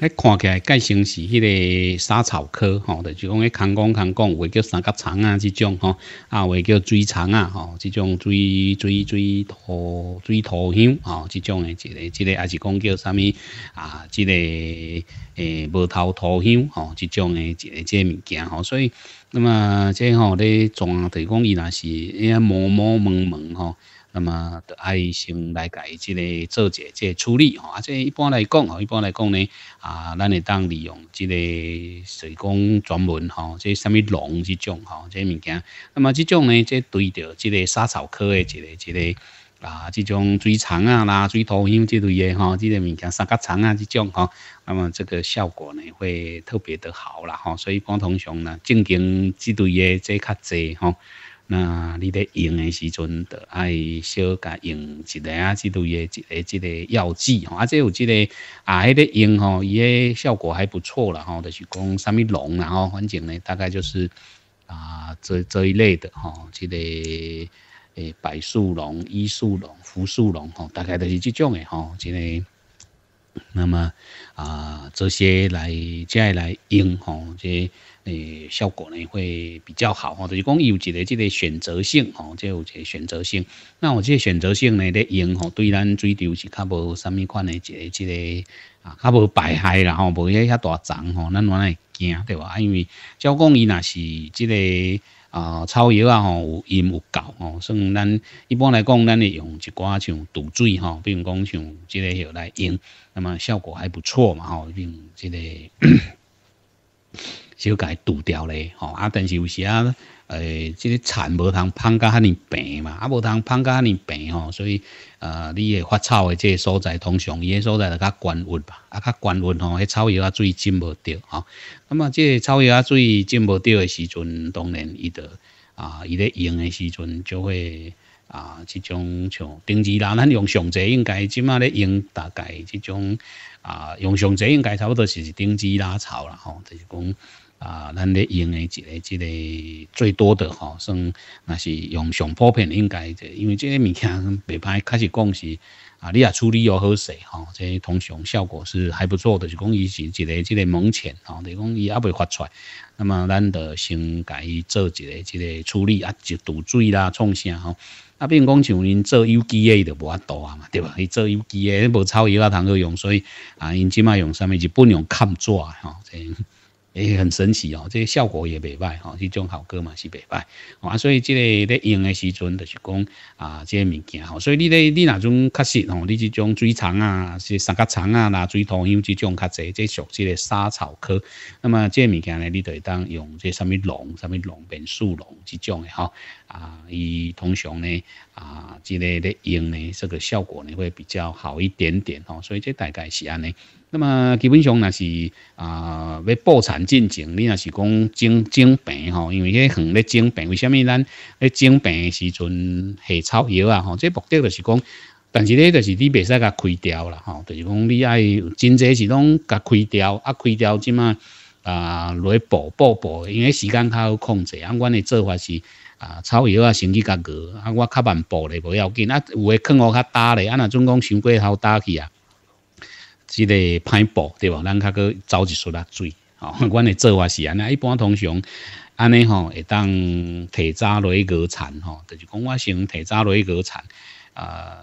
迄看起来介像是迄个莎草科吼，就讲迄空空空空，话叫三角虫啊，即种吼，啊诶叫水虫啊，吼，即种水水水土水土香吼，即种诶，一个一个，还是讲叫啥物啊，即个诶，无头土香吼，即种诶，一个个物件吼，所以，那么这吼咧，种啊，是讲伊若是伊啊，毛毛蒙蒙吼。那么，就爱心来改这个做一下这处理哦。啊，这一般来讲哦，一般来讲呢，啊，咱会当利用这个，水工专门哈，这什么龙这种哈，这物件。那么这种呢，这对着这个沙草科的这个、这个啊，这种水草啊、啦水土养这类的哈，这类物件，三角长啊这种哈，那么这个效果呢，会特别的好啦哈。所以讲通熊呢，正经这类的这较济哈。那你咧用的时阵，就爱小甲用一个啊之类的一个、一个药剂吼，啊，即有这个啊，迄个用吼，伊个效果还不错啦吼，就是讲什么龙，然后反正呢，大概就是啊这这一类的吼，即个诶柏树龙、医树龙、扶树龙吼，大概都是即种的吼，即个。那么啊，这些来再来用吼，这诶效果呢会比较好吼，就是讲伊有一个这个选择性吼，这有一个选择性。那我这选择性呢咧用吼，对咱水流是较无啥物款的个这个啊，较无排害啦吼，无遐遐大脏吼，咱原来惊对吧？因为照讲伊若是这个。啊，草药啊，吼有阴有够吼算咱一般来讲，咱会用一寡像堵水吼，比如讲像这个药来用，那么效果还不错嘛，吼，用这个 小解堵掉嘞，吼啊，但是有时啊。诶，即个田无通芳甲遐尼平嘛，啊，无通芳甲遐尼平吼，所以，呃，你诶发草诶即个所在通常，伊诶所在就较干沃吧，啊，较干沃吼，迄草药啊水浸无着吼。咁啊，即个草药啊水浸无着诶时阵，当然伊着啊，伊咧用诶时阵就会啊，即种像丁字兰，咱用上者，应该即马咧用，大概即种啊，用上者应该差不多就是丁字兰草啦吼，就是讲。啊，咱咧用诶一个、一个最多的吼，算那是用上普遍应该者，因为即个物件袂歹，开始讲是啊，你啊处理又好势吼，即通常效果是还不错的是讲伊是一个、一个猛前吼，等讲伊也未发出来。那么咱着先甲伊做一个、一个处理啊，就堵水啦、创啥吼？啊，比如讲像因做机诶伊的无法度啊嘛，对吧？伊做有机 a 无草药啊通去用，所以啊，因即卖用啥物？日本用康纸吼。哎，很神奇哦，这些效果也袂歹吼，这种效果嘛是袂歹，哦、啊，所以这个咧用的时阵就是讲啊，这些物件吼，所以你咧你那种确实吼，你这种水虫啊、是三角虫啊、那水苔秧这种较侪，这属于个莎草科，那么这物件咧，你就会当用这什么龙、什么龙鞭、素龙这种的吼，啊，伊通常呢啊，这个咧用呢，这个效果呢会比较好一点点吼，所以这大概是安尼。那么基本上那是啊，要布产进程，你那是讲种种病吼，因为个横咧种病。为虾米咱咧种病诶时阵下草药啊？吼，即目的就是讲，但是咧就是你未使甲开掉啦，吼，就是讲你爱真济是拢甲开掉，啊，开掉即嘛啊来布布布，因为时间较好控制。啊，阮诶做法是啊，草药啊先去甲割，啊，我较慢布咧，无要紧。啊，有诶坑穴较大咧，啊，若总讲伤过头大去啊。一个歹布对无？咱较佮走一束仔水哦。阮的做法是安尼，一般通常安尼吼会当提早落去果残吼，就是讲我先提早落去果残啊，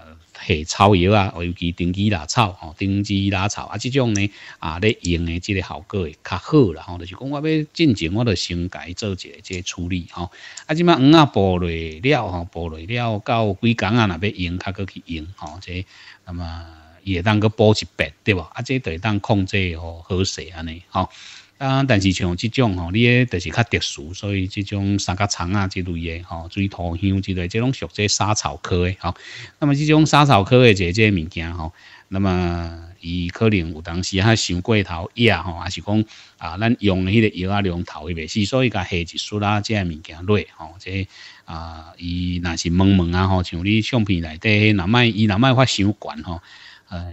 提草药啊，尤其丁基拉草吼，丁基拉草啊，这种呢啊咧用的这个效果会较好啦吼，就是讲我要进前我着先改做一个这处理吼。啊，即嘛黄啊布类了吼，布类了，到几工啊？若要用，较佮去用吼，这那么。也当个保持白对无？啊，这个当控制哦，好势安尼吼。啊，但是像即种吼，你诶就是较特殊，所以即种三角虫啊之类诶吼，水土香之类，即拢属个沙草科诶吼。那么即种沙草科诶这这个物件吼，那么伊可能有当时哈伤过头叶吼，还是讲啊，咱用迄个药啊量头伊袂，死，所以甲下一疏啦，这物件落吼，这啊，伊若是萌萌啊吼，像你相片内底，若麦伊若麦发伤悬吼。呃，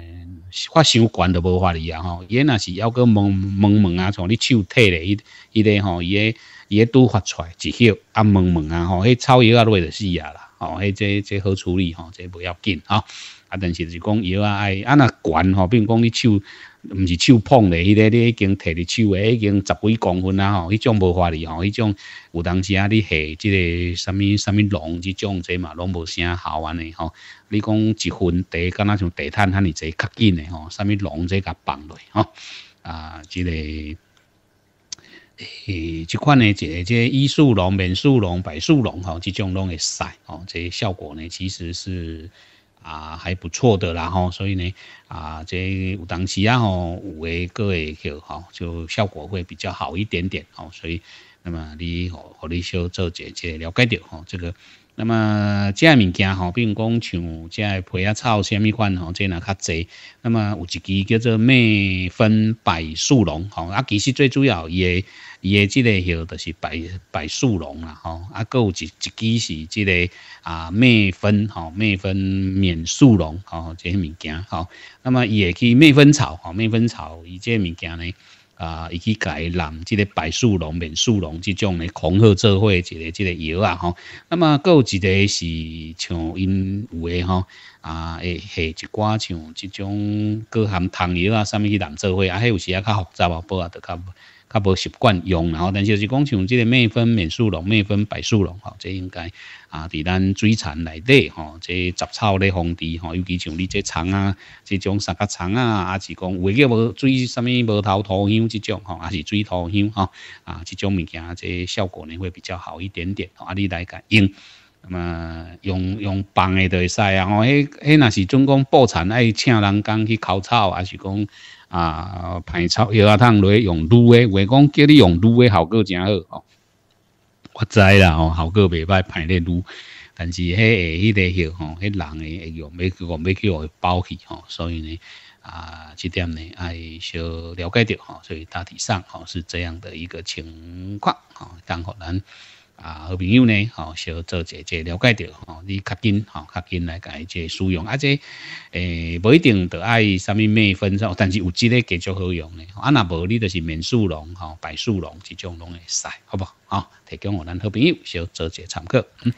发血管都无法力啊！吼，伊个那是要个毛毛毛啊，从你手摕咧，伊个吼，伊个伊个拄发出来，一叫啊毛毛啊！吼，迄草药啊，落就死啊啦。哦，这这好处理，吼，这不要紧，吼。啊，但是是讲药啊，哎，啊那悬，吼，比如讲你手，唔是手碰的，迄个你已经提伫手已经十几公分啦，吼，迄种无话哩，吼，迄种有当时啊，你下即个什么什么龙，即种这嘛拢无啥好安的，吼。你讲一分地，敢若像地毯安尼，个较紧的，吼。什么龙这个放落，吼，啊，即个。诶，这款呢，就是这艺树龙、民树龙、白树龙吼，这种龙的使吼，这效果呢，其实是啊，还不错的啦吼。所以呢，啊，这有当时啊吼，有诶，各会叫吼，就效果会比较好一点点吼。所以，那么你，我，你少做姐姐了解着吼，这个。那么这物件吼，比如讲像这皮啊草什么款吼，这那较济。那么有一支叫做麦分柏树茸吼，啊其实最主要伊的伊的这个吼，就是柏柏树茸啦吼。啊，个有一一支是这个啊麦分吼麦分免树茸吼，这物件吼。那么也去麦分草吼麦分草，伊这物件呢？啊，去及解染即个白鼠龙、面鼠龙即种咧恐吓做伙一个即个药啊吼。那么，搁有一个是像因有诶吼，啊，会下一寡像即种各含糖药啊，啥物去染做伙啊，迄有时啊较复杂啊，不啊，得较。较无习惯用，然后，但是就是讲像即个灭粉、灭素咯、灭粉、白素咯，吼，这应该啊，伫咱水产内底，吼，这杂草咧防治，吼，尤其像你这虫啊，这种三角虫啊，还是讲有诶叫无水啥物无头土香即种，吼，还是水土香，吼，啊，即种物件，这效果呢会比较好一点点，啊，你来感应。那么用用放的就会使啊！哦，迄迄那是总讲布产爱请人工去抠草，还是讲啊排草药啊汤落用卤的，话讲叫你用卤的，效果真好哦。我知啦，哦，效果未歹，排的撸，但是迄嘿，迄个叫吼，迄人诶用，没要去互伊包起吼，所以呢啊，即点呢爱小了解着吼，所以大体上吼是这样的一个情况吼，但可能。啊，好朋友呢，吼，小做者者这了解着，吼，你较紧，吼，较紧来解这使用，啊，这，诶，不一定得爱啥物咩分数，但是有即个继续好用的，啊，若无你就是免素龙，吼，白素龙，即种拢会使，好不好？啊，提供我咱好朋友小做者参考，嗯。